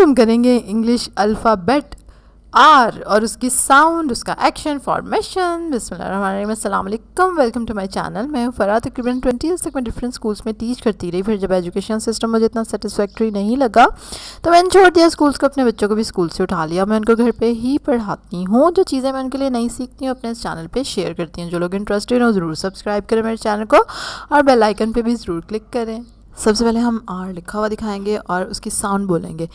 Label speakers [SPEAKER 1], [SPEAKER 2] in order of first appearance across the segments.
[SPEAKER 1] में हम करेंगे इंग्लिश अल्फ़ाबेट आर और उसकी साउंड उसका एक्शन फॉर्मेशन बिस्मिल्लाम वेलकम टू माय चैनल मैं हूँ फ़रा तकरीबन ट्वेंटी ईयर्स तक मैं डिफरेंट स्कूल्स में टीच करती रही फिर जब एजुकेशन सिस्टम मुझे इतना सेटिस्फैक्ट्री नहीं लगा तो मैंने छोड़ दिया स्कूल्स को अपने बच्चों को भी स्कूल से उठा लिया मैं उनको घर पर ही पढ़ाती हूँ जो चीज़ें मैं उनके लिए नहीं सीखती हूँ अपने इस चैनल पर शेयर करती हूँ जो लोग इंटरेस्टेड हैं ज़रूर सब्सक्राइब करें मेरे चैनल को और बेलाइकन पर भी ज़रूर क्लिक करें सबसे पहले हम आर लिखा हुआ दिखाएंगे और उसकी साउंड बोलेंगे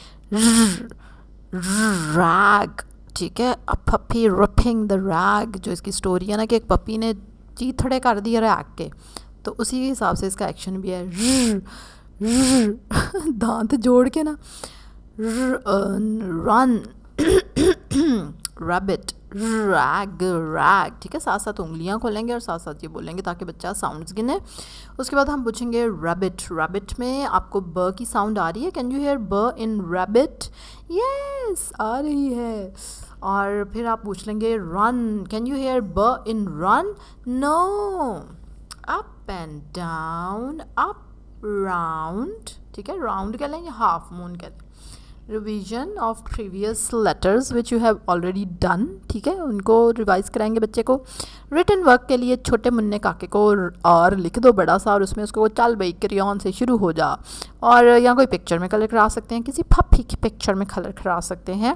[SPEAKER 1] रैग ठीक है a puppy roughing the rag जो इसकी स्टोरी है ना कि एक पपी ने चीथड़े कर दिए रैग के तो उसी के हिसाब से इसका एक्शन भी है दांत जोड़ के ना रन रैबिट रैग रैग ठीक है साथ साथ उंगलियां खोलेंगे और साथ साथ ये बोलेंगे ताकि बच्चा साउंड्स गिने उसके बाद हम पूछेंगे रैबिट रैबिट में आपको ब की साउंड आ रही है can you hear b in rabbit yes आ रही है और फिर आप पूछ लेंगे run can you hear b in run no up and down up round ठीक है राउंड कह लें या हाफ मून कह लें revision of previous letters which you have already done ठीक है उनको रिवाइज कराएंगे बच्चे को रिटर्न वर्क के लिए छोटे मुन्ने काके को और लिख दो बड़ा सा और उसमें उसको चाल बई क्रियान से शुरू हो जा और या कोई पिक्चर में कलर करा सकते हैं किसी पप्पी की पिक्चर में कलर करा सकते हैं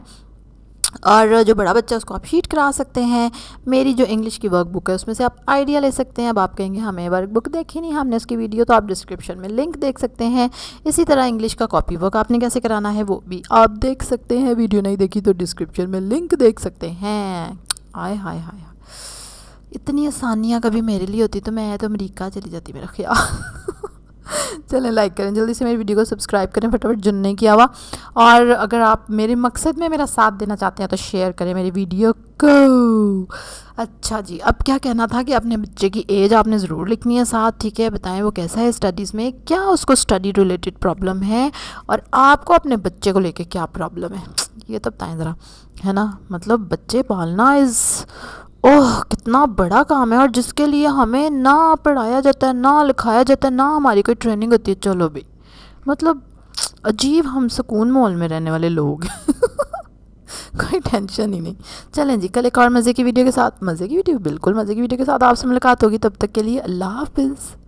[SPEAKER 1] और जो बड़ा बच्चा उसको आप शीट करा सकते हैं मेरी जो इंग्लिश की वर्क बुक है उसमें से आप आइडिया ले सकते हैं अब आप कहेंगे हमें वर्क बुक देखी नहीं हमने उसकी वीडियो तो आप डिस्क्रिप्शन में लिंक देख सकते हैं इसी तरह इंग्लिश का कॉपी वर्क आपने कैसे कराना है वो भी आप देख सकते हैं वीडियो नहीं देखी तो डिस्क्रिप्शन में लिंक देख सकते हैं आय हाय हाय इतनी आसानियाँ कभी मेरे लिए होती तो मैं तो अमरीका चली जाती मेरा ख्याल चलें लाइक करें जल्दी से मेरी वीडियो को सब्सक्राइब करें फटाफट जुड़ने की आवा और अगर आप मेरे मकसद में मेरा साथ देना चाहते हैं तो शेयर करें मेरी वीडियो को अच्छा जी अब क्या कहना था कि अपने बच्चे की एज आपने ज़रूर लिखनी है साथ ठीक है बताएं वो कैसा है स्टडीज़ में क्या उसको स्टडी रिलेटेड प्रॉब्लम है और आपको अपने बच्चे को लेके क्या प्रॉब्लम है ये तो बताएं ज़रा है ना मतलब बच्चे पालना इज़ ओह कितना बड़ा काम है और जिसके लिए हमें ना पढ़ाया जाता है ना लिखाया जाता है ना हमारी कोई ट्रेनिंग होती है चलो भी मतलब अजीब हम सुकून माहौल में रहने वाले लोग कोई टेंशन ही नहीं चलें जी कल एक और मज़े की वीडियो के साथ मज़े की वीडियो बिल्कुल मज़े की वीडियो के साथ आपसे मुलाकात होगी तब तक के लिए अल्लाह हाफिज़